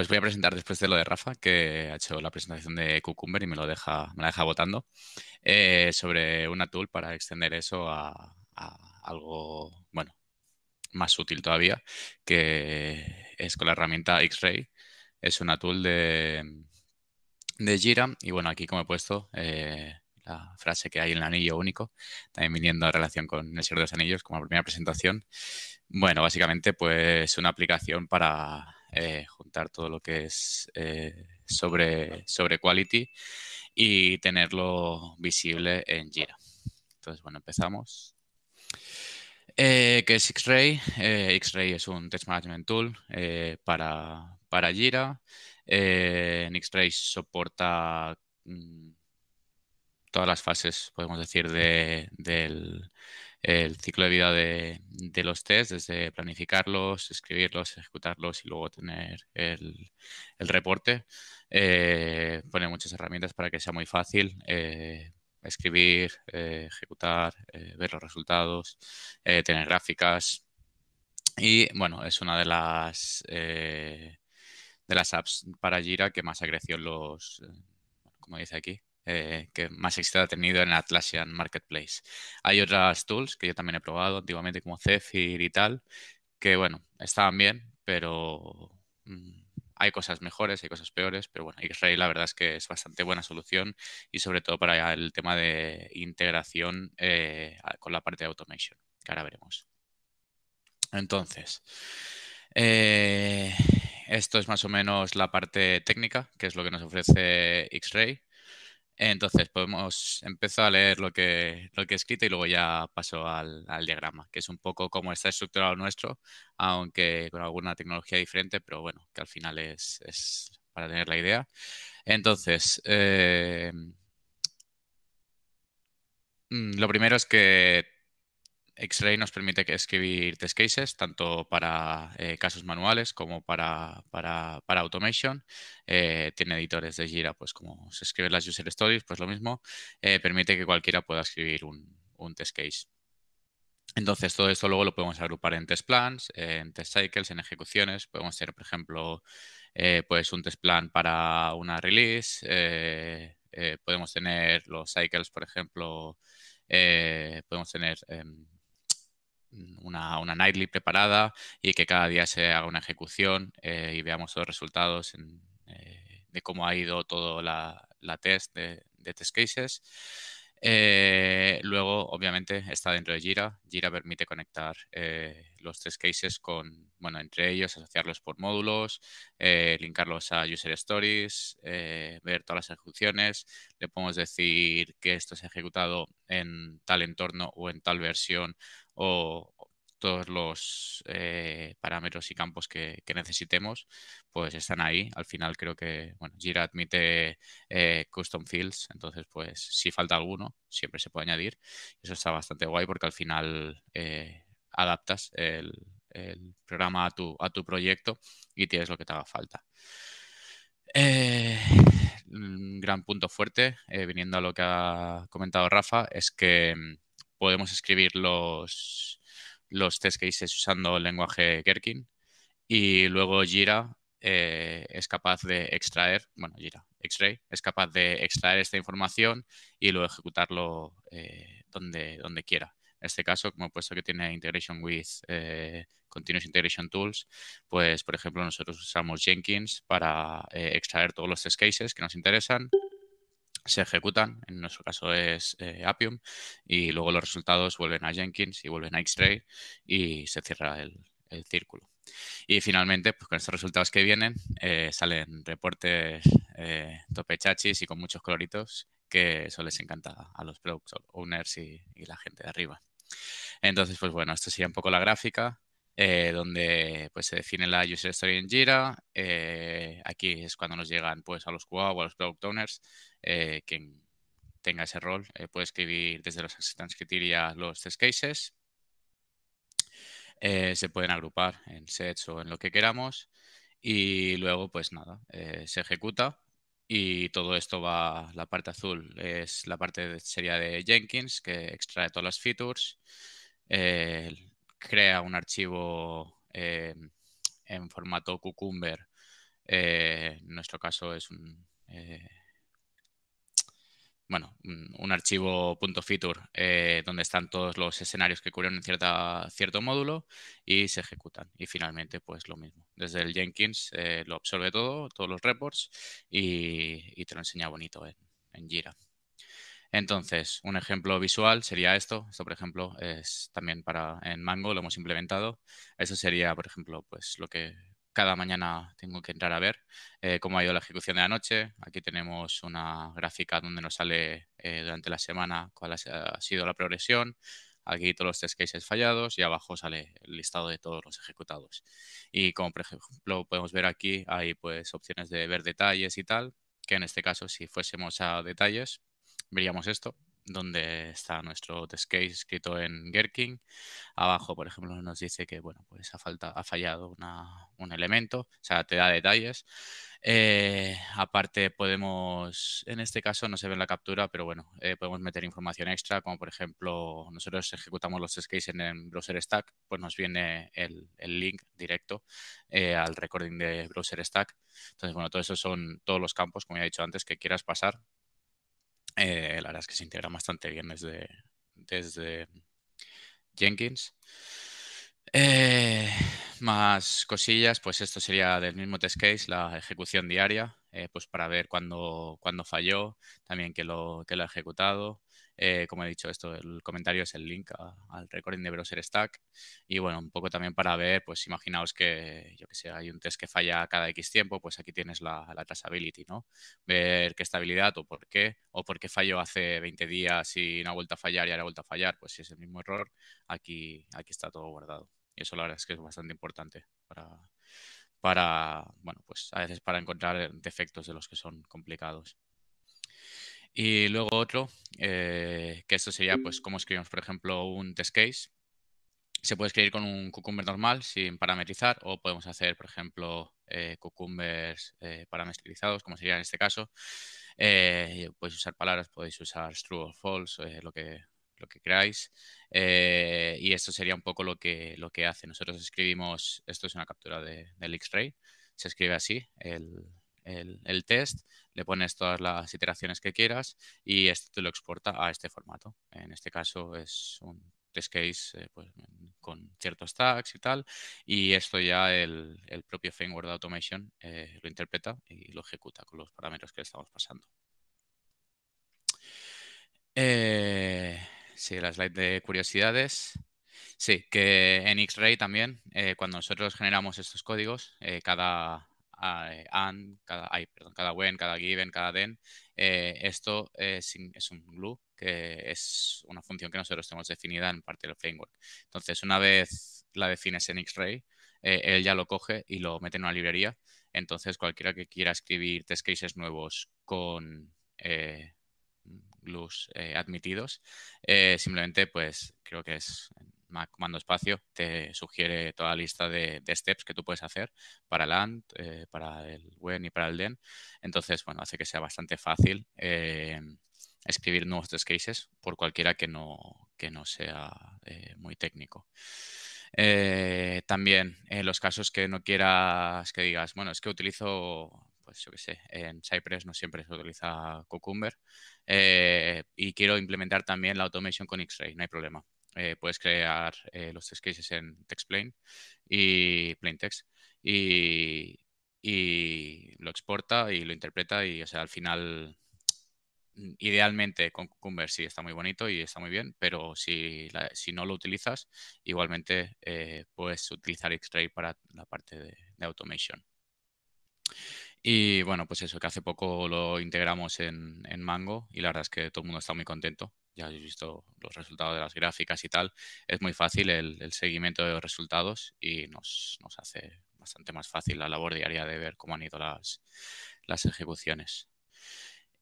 Pues voy a presentar después de lo de Rafa, que ha hecho la presentación de Cucumber y me lo deja, me la deja votando, eh, sobre una tool para extender eso a, algo, bueno, más útil todavía, que es con la herramienta X-Ray. Es una tool de, de Jira. Y bueno, aquí como he puesto eh, la frase que hay en el anillo único, también viniendo en relación con el Señor de los Anillos como primera presentación. Bueno, básicamente pues una aplicación para eh, juntar todo lo que es eh, sobre, sobre quality y tenerlo visible en Jira. Entonces, bueno, empezamos. Eh, ¿Qué es X-Ray? X-Ray es un test management tool para, para Jira. en X-Ray soporta mm, todas las fases, podemos decir, de, del el ciclo de vida de, los tests, desde planificarlos, escribirlos, ejecutarlos y luego tener el, reporte. Eh, pone muchas herramientas para que sea muy fácil. Eh, escribir, eh, ejecutar, ver los resultados, tener gráficas. Y bueno, es una de las de las apps para Jira que más ha crecido los, como dice aquí, eh, que más éxito ha tenido en Atlassian Marketplace. Hay otras tools que yo también he probado antiguamente como Zephyr y tal, que bueno, estaban bien, pero mm, hay cosas mejores, hay cosas peores, pero bueno, Xray la verdad es que es bastante buena solución y sobre todo para el tema de integración eh, con la parte de automation, que ahora veremos. Entonces, eh, esto es más o menos la parte técnica, que es lo que nos ofrece X-Ray. Entonces, podemos empezar a leer lo que, lo que he escrito y luego ya paso al, diagrama, que es un poco como está estructurado nuestro, aunque con alguna tecnología diferente, pero bueno, que al final es, para tener la idea. Entonces, eh, mm, lo primero es que X-Ray nos permite escribir test cases tanto para eh, casos manuales como para, para, automation. Eh, tiene editores de Jira, pues como se escriben las user stories, pues lo mismo. Eh, permite que cualquiera pueda escribir un, test case. Entonces, todo esto luego lo podemos agrupar en test plans, en test cycles, en ejecuciones. Podemos hacer, por ejemplo, pues un test plan para una release. podemos tener los cycles, por ejemplo, podemos tener em, una, una, nightly preparada y que cada día se haga una ejecución eh, y veamos los resultados eh, de cómo ha ido todo la, test de, test cases. Eh, luego, obviamente, está dentro de Jira. Jira permite conectar los test cases con, bueno, entre ellos, asociarlos por módulos, linkarlos a user stories, ver todas las ejecuciones. Le podemos decir que esto se ha ejecutado en tal entorno o en tal versión o todos los eh, parámetros y campos que, necesitemos, pues están ahí. Al final creo que, bueno, Jira admite eh, custom fields, entonces pues si falta alguno, siempre se puede añadir. Eso está bastante guay porque al final eh, adaptas el, programa a tu, a tu proyecto y tienes lo que te haga falta. un gran punto fuerte, viniendo a lo que ha comentado Rafa, es que mm, podemos escribir los, los test cases usando el lenguaje Gherkin y luego Jira eh, es capaz de extraer, bueno, Jira, X-Ray, es capaz de extraer esta información y luego ejecutarlo eh, donde, donde quiera. En este caso, como he puesto que tiene integration with eh, Continuous Integration Tools, pues por ejemplo nosotros usamos Jenkins para extraer todos los test cases que nos interesan se ejecutan, en nuestro caso es eh, Appium, y luego los resultados vuelven a Jenkins y vuelven a X-Ray y se cierra el, círculo. Y finalmente, pues con estos resultados que vienen, eh, salen reportes eh, topechachis y con muchos coloritos, que eso les encanta a los product owners y la gente de arriba. Entonces, pues bueno, esto sería un poco la gráfica. Eh, donde pues, se define la user story en Jira. Eh, aquí es cuando nos llegan pues, a los QA o a los product owners, eh, quien tenga ese rol puede escribir desde los transcritiría los test cases. se pueden agrupar en sets o en lo que queramos y luego pues nada, se ejecuta y todo esto va, la parte azul es la parte de, sería de Jenkins que extrae todas las features, crea un archivo eh, en formato Cucumber. Eh, en nuestro caso es un, eh, bueno, un, archivo .feature donde están todos los escenarios que cubren en cierto módulo y se ejecutan. Y finalmente, pues lo mismo. Desde el Jenkins lo absorbe todo, todos los reports y, te lo enseña bonito en, en Jira. Entonces, un ejemplo visual sería esto. Esto, por ejemplo, es también para en Mango, lo hemos implementado. Eso sería, por ejemplo, pues lo que cada mañana tengo que entrar a ver eh, cómo ha ido la ejecución de la noche. Aquí tenemos una gráfica donde nos sale eh, durante la semana cuál ha sido la progresión. Aquí todos los test cases fallados y abajo sale el listado de todos los ejecutados. Y como por ejemplo podemos ver aquí, hay pues opciones de ver detalles y tal, que en este caso si fuésemos a detalles, veríamos esto, donde está nuestro test case escrito en Gherkin. Abajo, por ejemplo, nos dice que bueno, pues ha, fallado un elemento, o sea, te da detalles. Eh, aparte, podemos, en este caso no se ve en la captura, pero bueno, eh, podemos meter información extra, como por ejemplo, nosotros ejecutamos los test cases en el browser stack, pues nos viene el, link directo eh, al recording de browser stack. Entonces, bueno, todos eso son todos los campos, como ya he dicho antes, que quieras pasar eh, la verdad es que se integra bastante bien desde, desde Jenkins. Eh, más cosillas, pues esto sería del mismo test case, la ejecución diaria, eh, pues para ver cuándo, falló, también que lo, que lo ha ejecutado, eh, como he dicho, esto, el comentario es el link al recording de Browser Stack. Y bueno, un poco también para ver, pues imaginaos que, yo que sé, hay un test que falla cada X tiempo, pues aquí tienes la, la traceability, ¿no? Ver qué estabilidad o por qué, o por qué falló hace 20 días y una vuelta vuelto a fallar y ahora ha vuelto a fallar, pues si es el mismo error, aquí, aquí está todo guardado. Y eso la verdad es que es bastante importante para, para, bueno, pues a veces para encontrar defectos de los que son complicados. Y luego otro, eh, que esto sería pues cómo escribimos, por ejemplo, un test case. Se puede escribir con un cucumber normal sin parametrizar o podemos hacer, por ejemplo, eh, cucumbers eh, parametrizados, como sería en este caso. podéis usar palabras, podéis usar true o false, lo, que, lo que queráis. y esto sería un poco lo que, lo que hace. Nosotros escribimos, esto es una captura de, del X-Ray, se escribe así, el, el, test, le pones todas las iteraciones que quieras y esto te lo exporta a este formato. En este caso es un test case eh, pues, con ciertos tags y tal, y esto ya el, propio framework de automation eh, lo interpreta y lo ejecuta con los parámetros que le estamos pasando. Eh, sí, la slide de curiosidades. Sí, que en X-Ray también, cuando nosotros generamos estos códigos, cada, eh, and, cada, perdón, cada when, cada given, cada den eh, esto es, un glue que es una función que nosotros tenemos definida en parte del framework. Entonces, una vez la defines en X-Ray, eh, él ya lo coge y lo mete en una librería. Entonces, cualquiera que quiera escribir test cases nuevos con eh, glues admitidos, simplemente, pues, creo que es Mac comando espacio te sugiere toda la lista de, steps que tú puedes hacer para el AND, eh, para el WHEN y para el DEN. Entonces, bueno, hace que sea bastante fácil eh, escribir nuevos test cases por cualquiera que no, que no sea eh, muy técnico. también en los casos que no quieras que digas, bueno, es que utilizo pues yo qué sé, en Cypress no siempre se utiliza Cucumber. y quiero implementar también la automation con X-Ray, no hay problema. Eh, puedes crear eh, los test cases en TextPlane y plaintext y, y lo exporta y lo interpreta y o sea, al final mm, idealmente con Cucumber sí está muy bonito y está muy bien, pero si, si no lo utilizas, igualmente eh, puedes utilizar X-Ray para la parte de, automation. Y bueno, pues eso, que hace poco lo integramos en, en, Mango y la verdad es que todo el mundo está muy contento ya habéis visto los resultados de las gráficas y tal, es muy fácil el, seguimiento de los resultados y nos, hace bastante más fácil la labor diaria de ver cómo han ido las, las ejecuciones.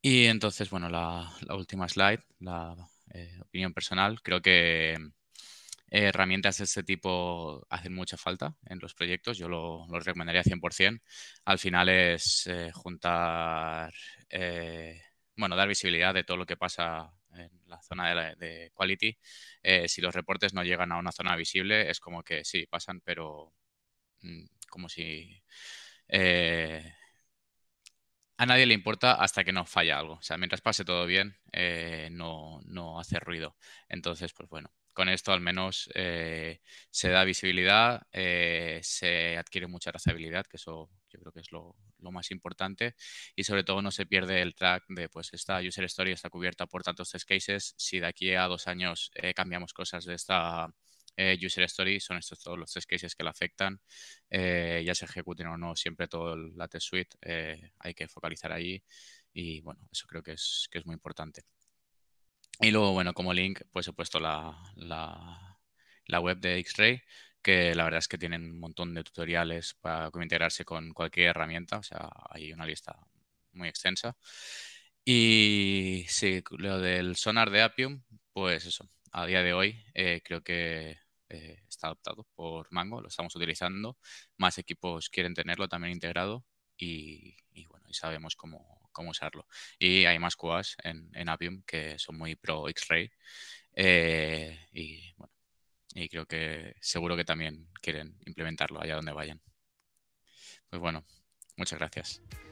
Y entonces, bueno, la, última slide, la eh, opinión personal, creo que eh, herramientas de este tipo hacen mucha falta en los proyectos, yo lo, recomendaría 100%. Al final es eh, juntar, bueno, dar visibilidad de todo lo que pasa en la zona de, quality, eh, si los reportes no llegan a una zona visible, es como que sí, pasan, pero mm, como si... Eh, a nadie le importa hasta que no falla algo. O sea, mientras pase todo bien, eh, no hace ruido. Entonces, pues bueno, con esto al menos eh, se da visibilidad, eh, se adquiere mucha trazabilidad, que eso yo creo que es lo, más importante, y sobre todo no se pierde el track de, pues esta user story está cubierta por tantos test cases, si de aquí a dos años eh, cambiamos cosas de esta user story, son estos todos los test cases que la afectan, ya se ejecuten o no siempre todo el, la suite, hay que focalizar ahí, y bueno, eso creo que que es muy importante. Y luego, bueno, como link, pues he puesto la, web de X-Ray, que la verdad es que tienen un montón de tutoriales para cómo integrarse con cualquier herramienta, o sea, hay una lista muy extensa. Y sí, lo del sonar de Appium, pues eso, a día de hoy eh, creo que eh, está adoptado por Mango, lo estamos utilizando, más equipos quieren tenerlo también integrado y, y bueno, y sabemos cómo, cómo usarlo. Y hay más QAs en, en Appium que son muy pro X-Ray. Eh, y bueno, y creo que seguro que también quieren implementarlo allá donde vayan. Pues bueno, muchas gracias.